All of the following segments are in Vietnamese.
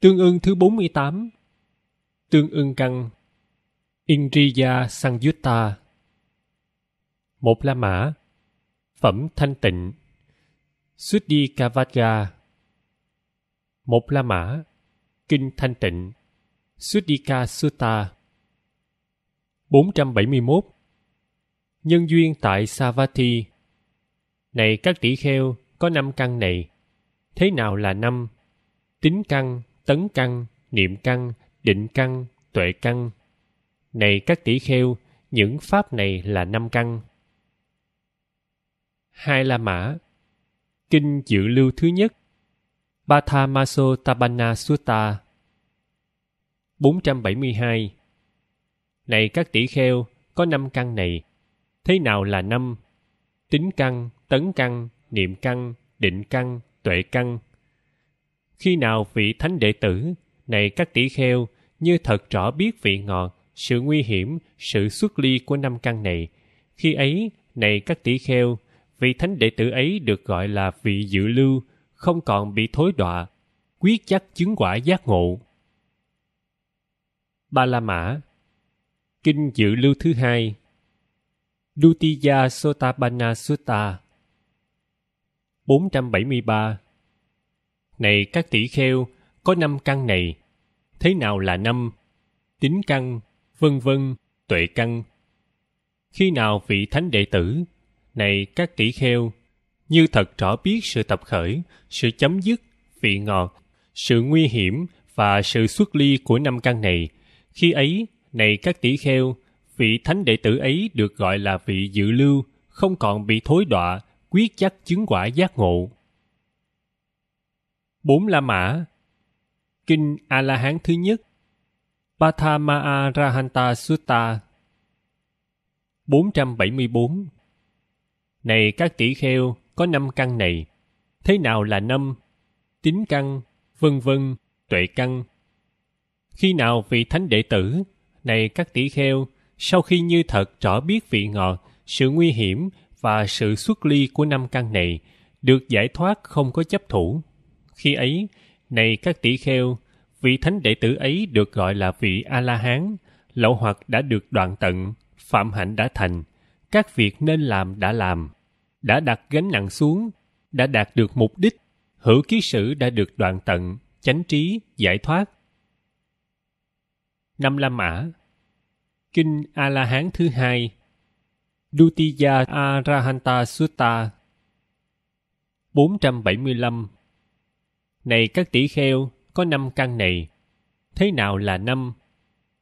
tương ưng thứ 48, tương ưng căn Indriya Sangyutta Một La Mã Phẩm Thanh Tịnh Suddhi Kavatga Một La Mã Kinh Thanh Tịnh Suddhika Sutta 471 Nhân duyên tại Savatthi Này các tỷ kheo, có năm căn này. Thế nào là năm? Tính căn, tấn căn, niệm căn, định căn, tuệ căn. Này các tỷ kheo, những pháp này là năm căn. Hai La Mã Kinh Dự Lưu thứ nhất Bathamaso Tabana Sutta 472 Này các tỷ kheo, có năm căn này. Thế nào là năm? Tính căn, tấn căn, niệm căn, định căn, tuệ căn khi nào vị thánh đệ tử này các tỷ kheo như thật rõ biết vị ngọt sự nguy hiểm sự xuất ly của năm căn này khi ấy này các tỷ kheo vị thánh đệ tử ấy được gọi là vị dự lưu không còn bị thối đọa quyết chắc chứng quả giác ngộ ba la mã kinh dự lưu thứ hai dutiya sotapanna sutta 473 này các tỷ kheo, có năm căn này. Thế nào là năm? Tính căn, vân vân, tuệ căn. Khi nào vị thánh đệ tử, này các tỷ kheo, như thật rõ biết sự tập khởi, sự chấm dứt, vị ngọt, sự nguy hiểm và sự xuất ly của năm căn này, khi ấy, này các tỷ kheo, vị thánh đệ tử ấy được gọi là vị dự lưu, không còn bị thối đọa, quyết chắc chứng quả giác ngộ bốn La Mã Kinh A-la-hán thứ nhất Pathamārahanta Sutta 474 Này các tỷ kheo, có năm căn này. Thế nào là năm? tính căn, vân vân, tuệ căn. Khi nào vị thánh đệ tử, này các tỷ kheo, sau khi như thật rõ biết vị ngọt, sự nguy hiểm và sự xuất ly của năm căn này, được giải thoát không có chấp thủ khi ấy này các tỷ kheo vị thánh đệ tử ấy được gọi là vị a la hán lậu hoặc đã được đoạn tận phạm hạnh đã thành các việc nên làm đã làm đã đặt gánh nặng xuống đã đạt được mục đích hữu ký sử đã được đoạn tận chánh trí giải thoát năm la mã kinh a la hán thứ hai dutiya arahanta sutta 475 này các tỷ kheo, có năm căn này. Thế nào là năm?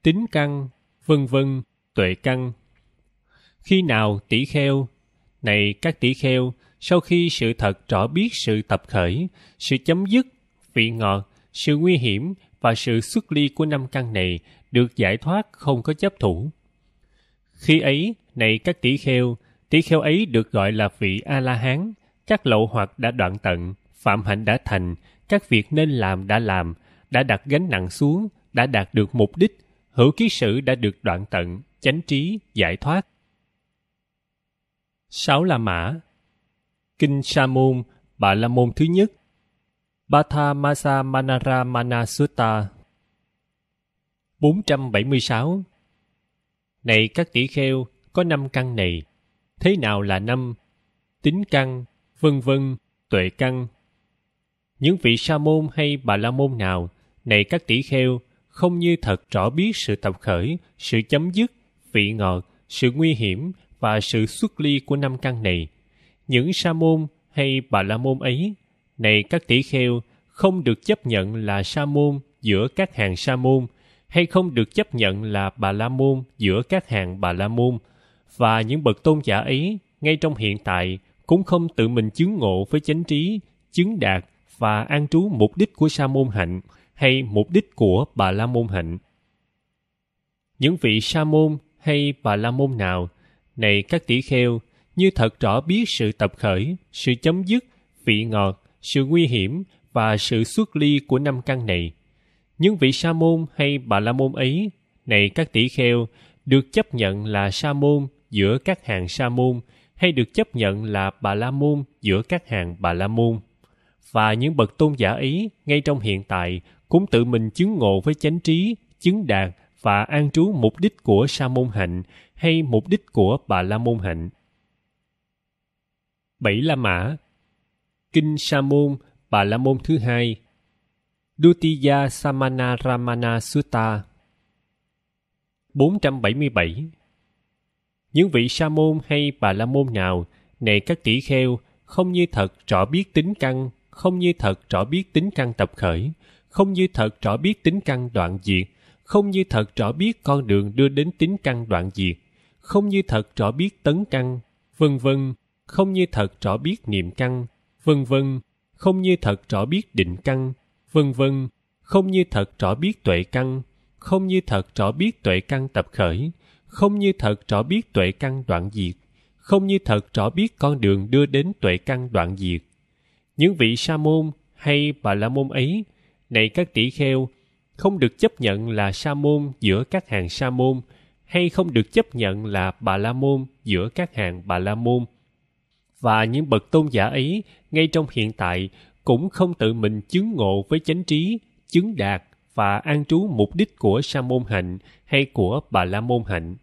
Tính căn, vân vân, tuệ căn. Khi nào tỷ kheo? Này các tỷ kheo, sau khi sự thật rõ biết sự tập khởi, sự chấm dứt, vị ngọt, sự nguy hiểm và sự xuất ly của năm căn này được giải thoát không có chấp thủ. Khi ấy, này các tỷ kheo, tỷ kheo ấy được gọi là vị A-la-hán, các lậu hoặc đã đoạn tận, phạm hạnh đã thành, các việc nên làm đã làm, đã đặt gánh nặng xuống, đã đạt được mục đích, hữu ký sự đã được đoạn tận, chánh trí, giải thoát. Sáu La Mã Kinh Sa Môn, Bà La Môn thứ nhất Bhatha Masa Manara Mana Sutta 476 Này các tỷ kheo, có năm căn này. Thế nào là năm? Tính căn, vân vân, tuệ căn, những vị sa môn hay bà la môn nào này các tỷ kheo không như thật rõ biết sự tập khởi sự chấm dứt vị ngọt sự nguy hiểm và sự xuất ly của năm căn này những sa môn hay bà la môn ấy này các tỷ kheo không được chấp nhận là sa môn giữa các hàng sa môn hay không được chấp nhận là bà la môn giữa các hàng bà la môn và những bậc tôn giả ấy ngay trong hiện tại cũng không tự mình chứng ngộ với chánh trí chứng đạt và an trú mục đích của sa môn hạnh hay mục đích của bà la môn hạnh những vị sa môn hay bà la môn nào này các tỷ kheo như thật rõ biết sự tập khởi sự chấm dứt vị ngọt sự nguy hiểm và sự xuất ly của năm căn này những vị sa môn hay bà la môn ấy này các tỷ kheo được chấp nhận là sa môn giữa các hàng sa môn hay được chấp nhận là bà la môn giữa các hàng bà la môn và những bậc tôn giả ấy ngay trong hiện tại cũng tự mình chứng ngộ với chánh trí chứng đạt và an trú mục đích của sa môn hạnh hay mục đích của bà la môn hạnh bảy la mã kinh sa môn bà la môn thứ hai dutiya samana ramana sutta 477 những vị sa môn hay bà la môn nào này các tỷ kheo không như thật rõ biết tính căn không như thật rõ biết tính căn tập khởi, không như thật rõ biết tính căn đoạn diệt, không như thật rõ biết con đường đưa đến tính căn đoạn diệt, không như thật rõ biết tấn căn, vân vân, không như thật rõ biết niệm căn, vân vân, không như thật rõ biết định căn, vân vân, không như thật rõ biết tuệ căn, không như thật rõ biết tuệ căn tập khởi, không như thật rõ biết tuệ căn đoạn diệt, không như thật rõ biết con đường đưa đến tuệ căn đoạn diệt, những vị sa môn hay bà la môn ấy này các tỷ kheo không được chấp nhận là sa môn giữa các hàng sa môn hay không được chấp nhận là bà la môn giữa các hàng bà la môn và những bậc tôn giả ấy ngay trong hiện tại cũng không tự mình chứng ngộ với chánh trí chứng đạt và an trú mục đích của sa môn hạnh hay của bà la môn hạnh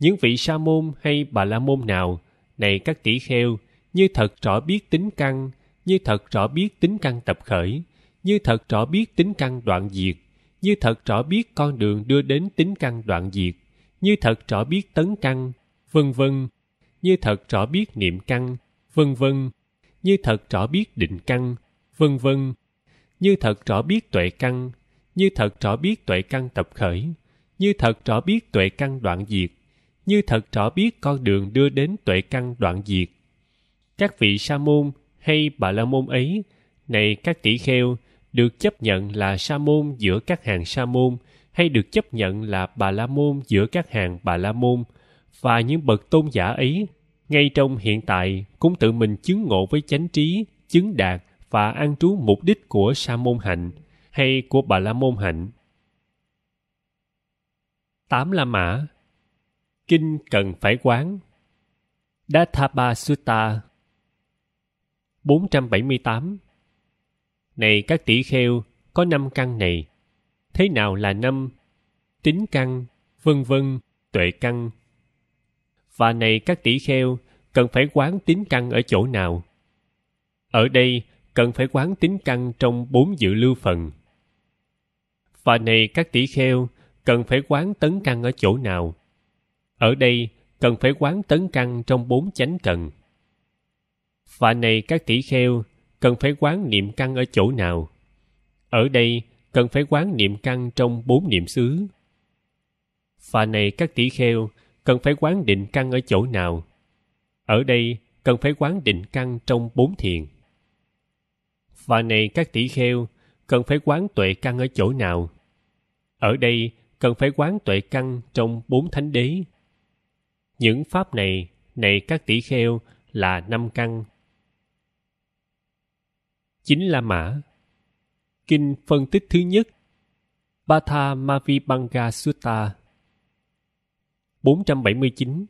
những vị sa môn hay bà la môn nào này các tỷ kheo như thật rõ biết tính căn như thật rõ biết tính căn tập khởi như thật rõ biết tính căn đoạn diệt như thật rõ biết con đường đưa đến tính căn đoạn diệt như thật rõ biết tấn căn vân vân như thật rõ biết niệm căn vân vân như thật rõ biết định căn vân vân như thật rõ biết tuệ căn như thật rõ biết tuệ căn tập khởi như thật rõ biết tuệ căn đoạn diệt như thật rõ biết con đường đưa đến tuệ căn đoạn diệt các vị sa môn hay bà la môn ấy này các tỷ kheo được chấp nhận là sa môn giữa các hàng sa môn hay được chấp nhận là bà la môn giữa các hàng bà la môn và những bậc tôn giả ấy ngay trong hiện tại cũng tự mình chứng ngộ với chánh trí chứng đạt và an trú mục đích của sa môn hạnh hay của bà la môn hạnh tám la mã kinh cần phải quán Datthaba Sutta 478 Này các tỷ kheo, có năm căn này. Thế nào là năm? Tính căn, vân vân, tuệ căn. Và này các tỷ kheo, cần phải quán tính căn ở chỗ nào? Ở đây, cần phải quán tính căn trong bốn dự lưu phần. Và này các tỷ kheo, cần phải quán tấn căn ở chỗ nào? Ở đây, cần phải quán tấn căn trong bốn chánh cần và này các tỷ kheo cần phải quán niệm căn ở chỗ nào ở đây cần phải quán niệm căn trong bốn niệm xứ và này các tỷ kheo cần phải quán định căn ở chỗ nào ở đây cần phải quán định căn trong bốn thiền và này các tỷ kheo cần phải quán tuệ căn ở chỗ nào ở đây cần phải quán tuệ căn trong bốn thánh đế những pháp này này các tỷ kheo là năm căn chính là mã. Kinh phân tích thứ nhất Bhatha Mavibanga Sutta 479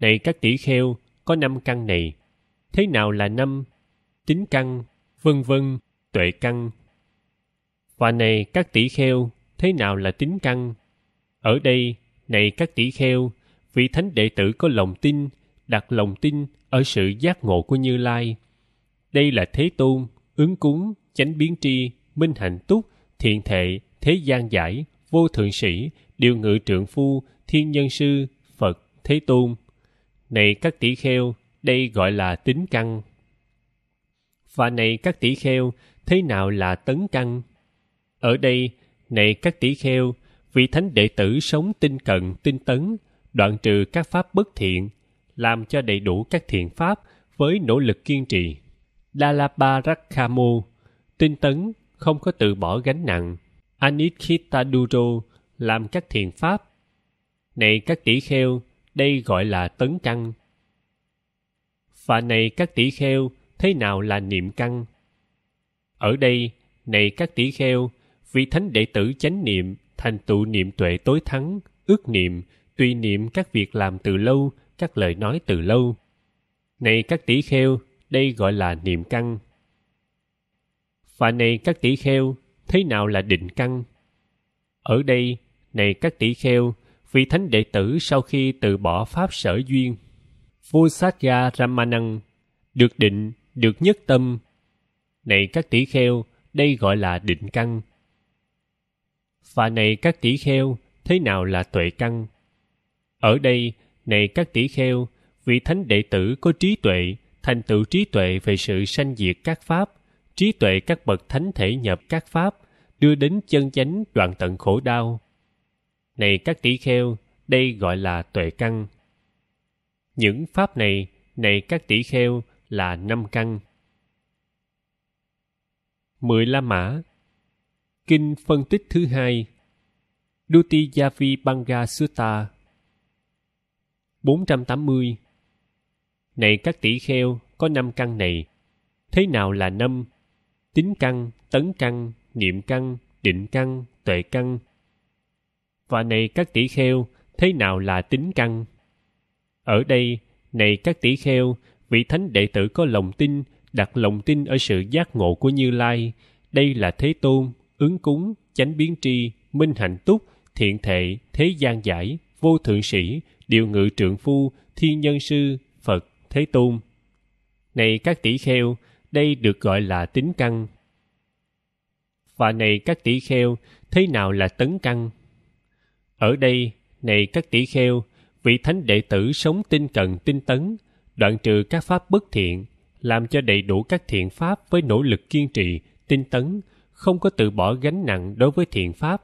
Này các tỷ kheo, có năm căn này. Thế nào là năm? Tính căn, vân vân, tuệ căn. Và này các tỷ kheo, thế nào là tính căn? Ở đây, này các tỷ kheo, vị thánh đệ tử có lòng tin, đặt lòng tin ở sự giác ngộ của Như Lai, đây là thế tôn ứng cúng chánh biến tri minh hạnh túc thiện thệ thế gian giải vô thượng sĩ điều ngự trượng phu thiên nhân sư phật thế tôn này các tỷ kheo đây gọi là tính căn và này các tỷ kheo thế nào là tấn căn ở đây này các tỷ kheo vị thánh đệ tử sống tinh cận tinh tấn đoạn trừ các pháp bất thiện làm cho đầy đủ các thiện pháp với nỗ lực kiên trì Dalaparakhamu, tinh tấn, không có tự bỏ gánh nặng, Anikitaduro, làm các thiền pháp. Này các tỷ kheo, đây gọi là tấn căn. Và này các tỷ kheo, thế nào là niệm căn? Ở đây, này các tỷ kheo, vị thánh đệ tử chánh niệm, thành tựu niệm tuệ tối thắng, ước niệm, tùy niệm các việc làm từ lâu, các lời nói từ lâu. Này các tỷ kheo, đây gọi là niệm căn và này các tỷ kheo thế nào là định căn ở đây này các tỷ kheo vị thánh đệ tử sau khi từ bỏ pháp sở duyên vua sát ga ramanang được định được nhất tâm này các tỷ kheo đây gọi là định căn và này các tỷ kheo thế nào là tuệ căn ở đây này các tỷ kheo vị thánh đệ tử có trí tuệ thành tựu trí tuệ về sự sanh diệt các pháp trí tuệ các bậc thánh thể nhập các pháp đưa đến chân chánh đoạn tận khổ đau này các tỷ kheo đây gọi là tuệ căn những pháp này này các tỷ kheo là năm căn mười la mã kinh phân tích thứ hai Dutiyavi Banga Sutta 480 này các tỷ kheo, có năm căn này. Thế nào là năm? Tính căn, tấn căn, niệm căn, định căn, tuệ căn. Và này các tỷ kheo, thế nào là tính căn? Ở đây, này các tỷ kheo, vị thánh đệ tử có lòng tin, đặt lòng tin ở sự giác ngộ của Như Lai. Đây là Thế Tôn, ứng cúng, chánh biến tri, minh hạnh túc, thiện thệ, thế gian giải, vô thượng sĩ, điều ngự trượng phu, thiên nhân sư, thế tôn này các tỷ kheo đây được gọi là tính căn và này các tỷ kheo thế nào là tấn căn ở đây này các tỷ kheo vị thánh đệ tử sống tinh cần tinh tấn đoạn trừ các pháp bất thiện làm cho đầy đủ các thiện pháp với nỗ lực kiên trì tinh tấn không có tự bỏ gánh nặng đối với thiện pháp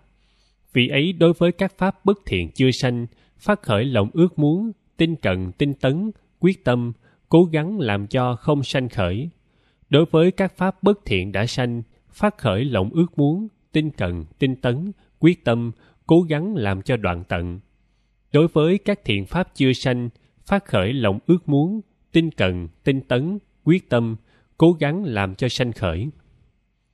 vì ấy đối với các pháp bất thiện chưa sanh phát khởi lòng ước muốn tinh cần tinh tấn quyết tâm cố gắng làm cho không sanh khởi đối với các pháp bất thiện đã sanh phát khởi lòng ước muốn tinh cần tinh tấn quyết tâm cố gắng làm cho đoạn tận đối với các thiện pháp chưa sanh phát khởi lòng ước muốn tinh cần tinh tấn quyết tâm cố gắng làm cho sanh khởi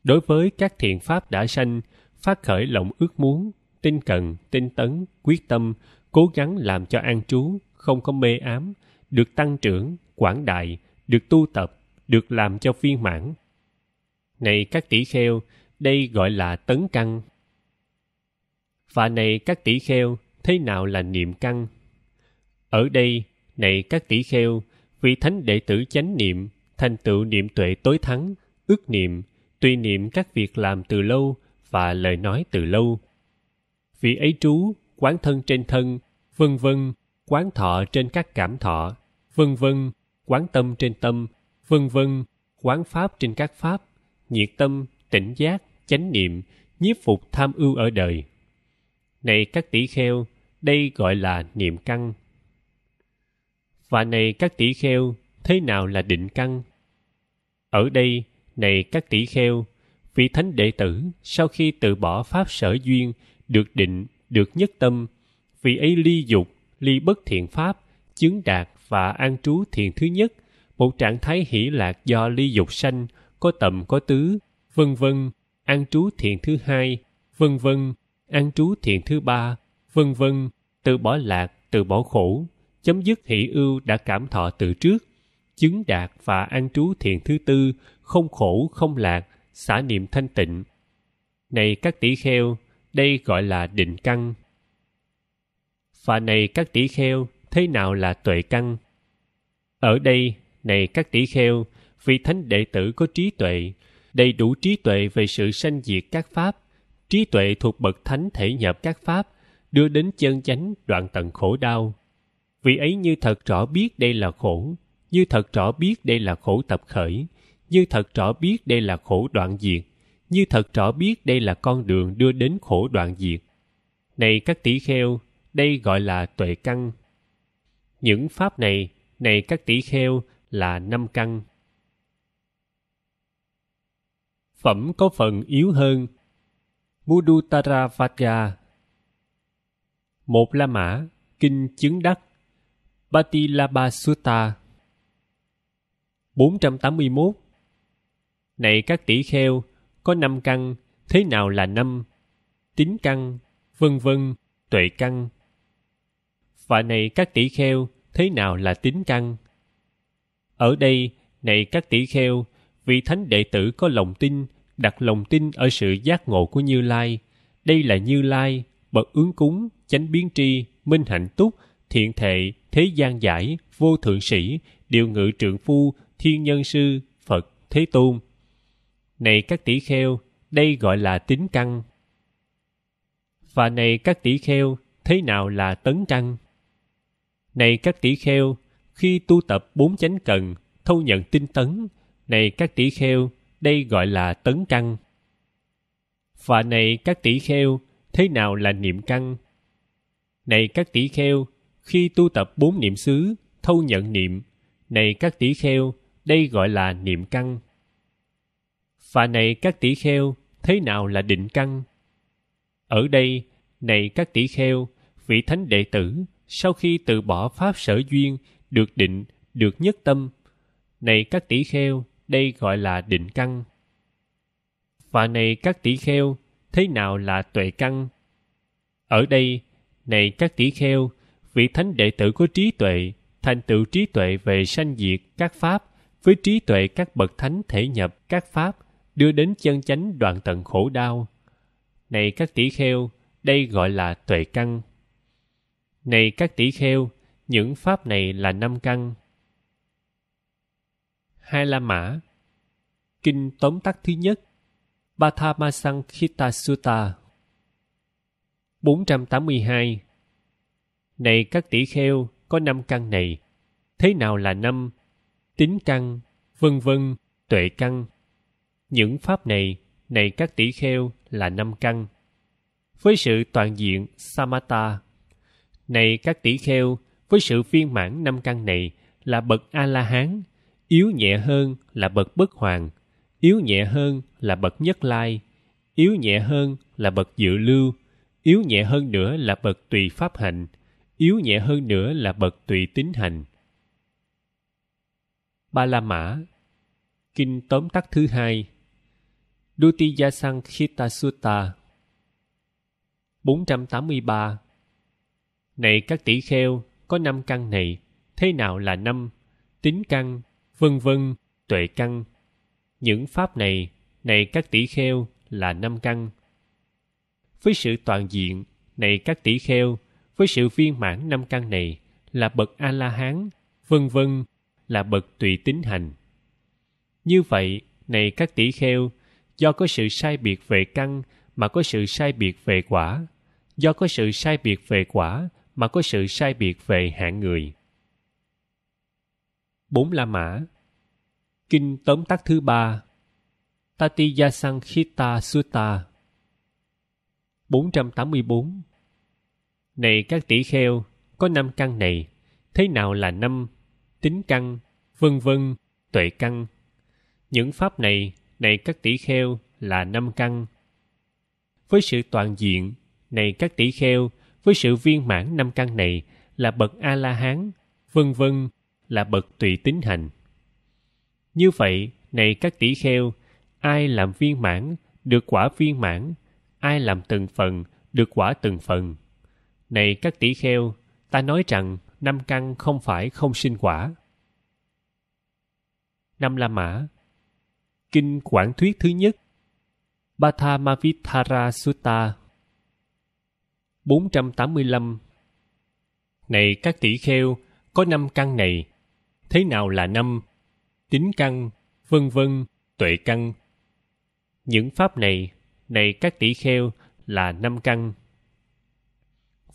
đối với các thiện pháp đã sanh phát khởi lòng ước muốn tinh cần tinh tấn quyết tâm cố gắng làm cho an trú không có mê ám được tăng trưởng, quảng đại, được tu tập, được làm cho viên mãn. Này các tỷ kheo, đây gọi là tấn căn. Và này các tỷ kheo, thế nào là niệm căn? Ở đây, này các tỷ kheo, vị thánh đệ tử chánh niệm, thành tựu niệm tuệ tối thắng, ước niệm, tùy niệm các việc làm từ lâu và lời nói từ lâu. Vị ấy trú, quán thân trên thân, vân vân, quán thọ trên các cảm thọ, vân vân, quán tâm trên tâm, vân vân, quán pháp trên các pháp, nhiệt tâm, tỉnh giác, chánh niệm, nhiếp phục tham ưu ở đời. Này các tỷ kheo, đây gọi là niệm căn. Và này các tỷ kheo, thế nào là định căn? Ở đây, này các tỷ kheo, vị thánh đệ tử sau khi từ bỏ pháp sở duyên, được định, được nhất tâm, vì ấy ly dục, ly bất thiện pháp, chứng đạt và an trú thiền thứ nhất, một trạng thái hỷ lạc do ly dục sanh, có tầm có tứ, vân vân, an trú thiền thứ hai, vân vân, an trú thiền thứ ba, vân vân, từ bỏ lạc, từ bỏ khổ, chấm dứt hỷ ưu đã cảm thọ từ trước, chứng đạt và an trú thiền thứ tư, không khổ không lạc, xả niệm thanh tịnh. Này các tỷ kheo, đây gọi là định căn. Và này các tỷ kheo, thế nào là tuệ căn ở đây này các tỷ kheo vì thánh đệ tử có trí tuệ đầy đủ trí tuệ về sự sanh diệt các pháp trí tuệ thuộc bậc thánh thể nhập các pháp đưa đến chân chánh đoạn tận khổ đau vì ấy như thật rõ biết đây là khổ như thật rõ biết đây là khổ tập khởi như thật rõ biết đây là khổ đoạn diệt như thật rõ biết đây là con đường đưa đến khổ đoạn diệt này các tỷ kheo đây gọi là tuệ căn những pháp này này các tỷ kheo là năm căn phẩm có phần yếu hơn mudutara Muduttaravagga Một La Mã Kinh Chứng Đắc Patilaba Sutta 481 Này các tỷ kheo, có năm căn, thế nào là năm? tính căn, vân vân, tuệ căn, và này các tỷ kheo thế nào là tín căn ở đây này các tỷ kheo vị thánh đệ tử có lòng tin đặt lòng tin ở sự giác ngộ của như lai đây là như lai bậc ứng cúng chánh biến tri minh hạnh túc thiện thệ thế gian giải vô thượng sĩ điều ngự trượng phu thiên nhân sư phật thế tôn này các tỷ kheo đây gọi là tín căn và này các tỷ kheo thế nào là tấn căn này các tỷ kheo, khi tu tập bốn chánh cần, thâu nhận tinh tấn, này các tỷ kheo, đây gọi là tấn căn. Và này các tỷ kheo, thế nào là niệm căn? Này các tỷ kheo, khi tu tập bốn niệm xứ, thâu nhận niệm, này các tỷ kheo, đây gọi là niệm căn. Và này các tỷ kheo, thế nào là định căn? Ở đây, này các tỷ kheo, vị thánh đệ tử, sau khi từ bỏ pháp sở duyên được định được nhất tâm này các tỷ kheo đây gọi là định căn và này các tỷ kheo thế nào là tuệ căn ở đây này các tỷ kheo vị thánh đệ tử có trí tuệ thành tựu trí tuệ về sanh diệt các pháp với trí tuệ các bậc thánh thể nhập các pháp đưa đến chân chánh đoạn tận khổ đau này các tỷ kheo đây gọi là tuệ căn này các tỷ kheo, những pháp này là năm căn. Hai La Mã Kinh tóm tắt thứ nhất Bathamasangkhita Sutta 482 Này các tỷ kheo, có năm căn này. Thế nào là năm? Tính căn, vân vân, tuệ căn. Những pháp này, này các tỷ kheo, là năm căn. Với sự toàn diện Samatha này các tỷ kheo, với sự viên mãn năm căn này là bậc A-la-hán, yếu nhẹ hơn là bậc bất hoàng, yếu nhẹ hơn là bậc nhất lai, yếu nhẹ hơn là bậc dự lưu, yếu nhẹ hơn nữa là bậc tùy pháp hạnh, yếu nhẹ hơn nữa là bậc tùy tính hành. Ba La Mã Kinh tóm tắt thứ hai Dutiyasang Khita Sutta 483 này các tỷ kheo, có năm căn này, thế nào là năm? Tính căn, vân vân, tuệ căn. Những pháp này, này các tỷ kheo, là năm căn. Với sự toàn diện, này các tỷ kheo, với sự viên mãn năm căn này là bậc a la hán vân vân là bậc tùy tính hành như vậy này các tỷ kheo do có sự sai biệt về căn mà có sự sai biệt về quả do có sự sai biệt về quả mà có sự sai biệt về hạng người. 4. La Mã Kinh tóm tắt thứ ba Tatiyasankhita Sutta 484 Này các tỷ kheo, có năm căn này, thế nào là năm, tính căn, vân vân, tuệ căn. Những pháp này, này các tỷ kheo, là năm căn. Với sự toàn diện, này các tỷ kheo, với sự viên mãn năm căn này là bậc a la hán vân vân là bậc tùy tính hành như vậy này các tỷ kheo ai làm viên mãn được quả viên mãn ai làm từng phần được quả từng phần này các tỷ kheo ta nói rằng năm căn không phải không sinh quả năm la mã kinh quản thuyết thứ nhất Bathamavithara Sutta 485 Này các tỷ kheo, có năm căn này. Thế nào là năm? Tính căn, vân vân, tuệ căn. Những pháp này, này các tỷ kheo, là năm căn.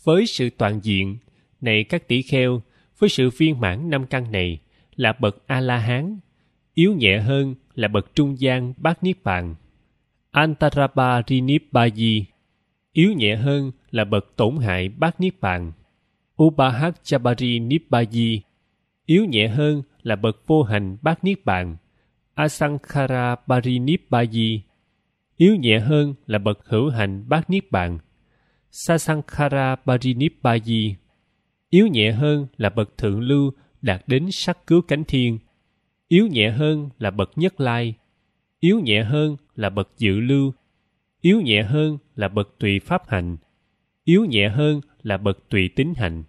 Với sự toàn diện, này các tỷ kheo, với sự viên mãn năm căn này là bậc A La Hán, yếu nhẹ hơn là bậc trung gian bát niết bàn. Antarabha Rinibbaji yếu nhẹ hơn là bậc tổn hại bát niết bàn upahat chabari nibbayi yếu nhẹ hơn là bậc vô hành bát niết bàn asankhara parinibbayi yếu nhẹ hơn là bậc hữu hành bát niết bàn sasankhara parinibbayi yếu nhẹ hơn là bậc thượng lưu đạt đến sắc cứu cánh thiên yếu nhẹ hơn là bậc nhất lai yếu nhẹ hơn là bậc dự lưu yếu nhẹ hơn là bậc tùy pháp hành yếu nhẹ hơn là bậc tùy tính hành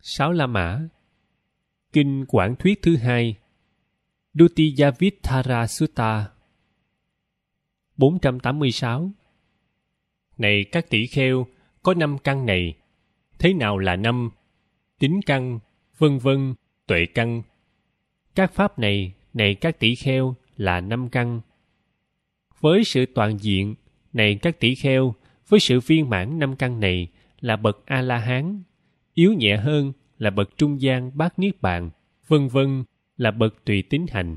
sáu la mã kinh Quản thuyết thứ hai Dutiyavithara Sutta 486 Này các tỷ kheo, có năm căn này. Thế nào là năm? Tính căn, vân vân, tuệ căn. Các pháp này, này các tỷ kheo, là năm căn. Với sự toàn diện này các tỷ kheo, với sự viên mãn năm căn này là bậc A La Hán, yếu nhẹ hơn là bậc trung gian bát niết bàn, vân vân là bậc tùy tín hành.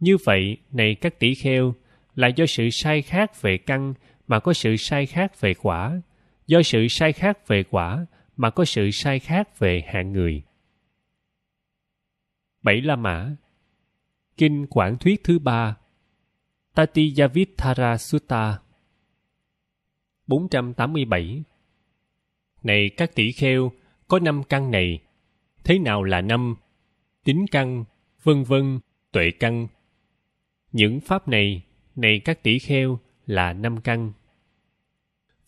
Như vậy, này các tỷ kheo, là do sự sai khác về căn mà có sự sai khác về quả, do sự sai khác về quả mà có sự sai khác về hạng người. Bảy La Mã Kinh Quảng Thuyết thứ ba Tatiyavithara Sutta 487 Này các tỷ kheo, có năm căn này. Thế nào là năm? Tính căn, vân vân, tuệ căn. Những pháp này, này các tỷ kheo, là năm căn.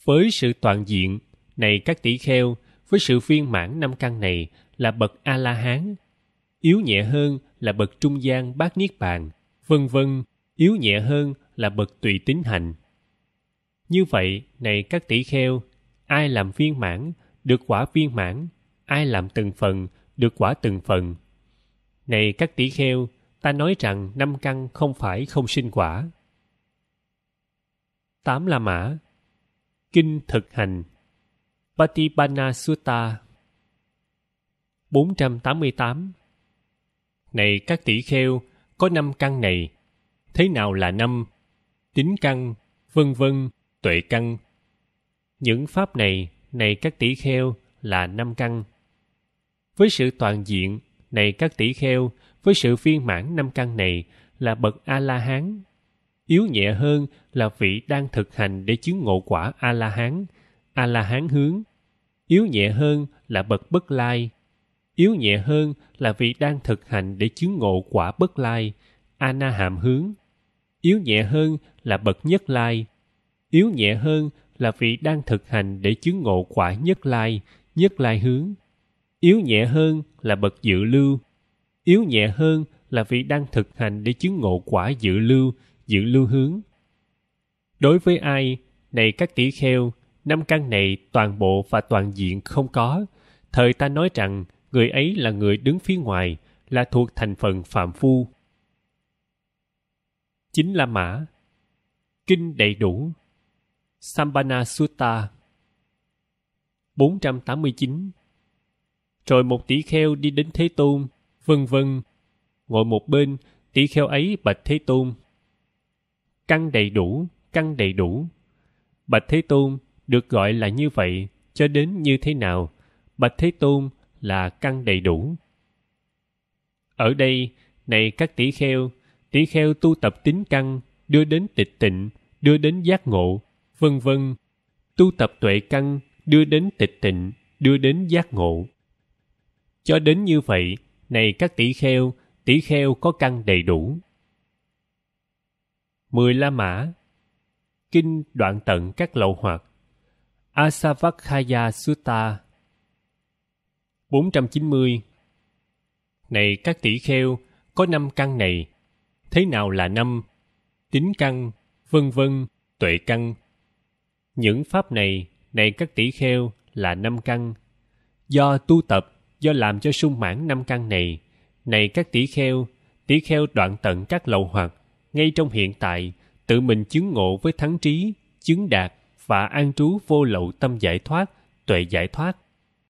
Với sự toàn diện, này các tỷ kheo, với sự viên mãn năm căn này là bậc A-la-hán. Yếu nhẹ hơn là bậc trung gian bát niết bàn, vân vân, yếu nhẹ hơn là bậc tùy tính hạnh. Như vậy, này các tỷ kheo, ai làm viên mãn, được quả viên mãn, ai làm từng phần, được quả từng phần. Này các tỷ kheo, ta nói rằng năm căn không phải không sinh quả. tám La Mã Kinh thực hành Patipana Sutta 488 Này các tỷ kheo, có năm căn này, thế nào là năm tính căn vân vân tuệ căn những pháp này này các tỷ kheo là năm căn với sự toàn diện này các tỷ kheo với sự viên mãn năm căn này là bậc a la hán yếu nhẹ hơn là vị đang thực hành để chứng ngộ quả a la hán a la hán hướng yếu nhẹ hơn là bậc bất lai yếu nhẹ hơn là vị đang thực hành để chứng ngộ quả bất lai a na hàm hướng yếu nhẹ hơn là bậc nhất lai yếu nhẹ hơn là vị đang thực hành để chứng ngộ quả nhất lai nhất lai hướng yếu nhẹ hơn là bậc dự lưu yếu nhẹ hơn là vị đang thực hành để chứng ngộ quả dự lưu dự lưu hướng đối với ai này các tỷ kheo năm căn này toàn bộ và toàn diện không có thời ta nói rằng người ấy là người đứng phía ngoài là thuộc thành phần phạm phu chính là Mã. Kinh đầy đủ Sambana Sutta 489 Rồi một tỷ kheo đi đến Thế Tôn, vân vân. Ngồi một bên, tỷ kheo ấy bạch Thế Tôn. Căn đầy đủ, căn đầy đủ. Bạch Thế Tôn được gọi là như vậy cho đến như thế nào? Bạch Thế Tôn là căn đầy đủ. Ở đây, này các tỷ kheo, tỷ kheo tu tập tính căn đưa đến tịch tịnh đưa đến giác ngộ vân vân tu tập tuệ căn đưa đến tịch tịnh đưa đến giác ngộ cho đến như vậy này các tỷ kheo tỷ kheo có căn đầy đủ mười la mã kinh đoạn tận các lậu hoặc asavakhaya sutta 490 Này các tỷ kheo, có năm căn này thế nào là năm tính căn vân vân tuệ căn những pháp này này các tỷ kheo là năm căn do tu tập do làm cho sung mãn năm căn này này các tỷ kheo tỷ kheo đoạn tận các lậu hoặc ngay trong hiện tại tự mình chứng ngộ với thắng trí chứng đạt và an trú vô lậu tâm giải thoát tuệ giải thoát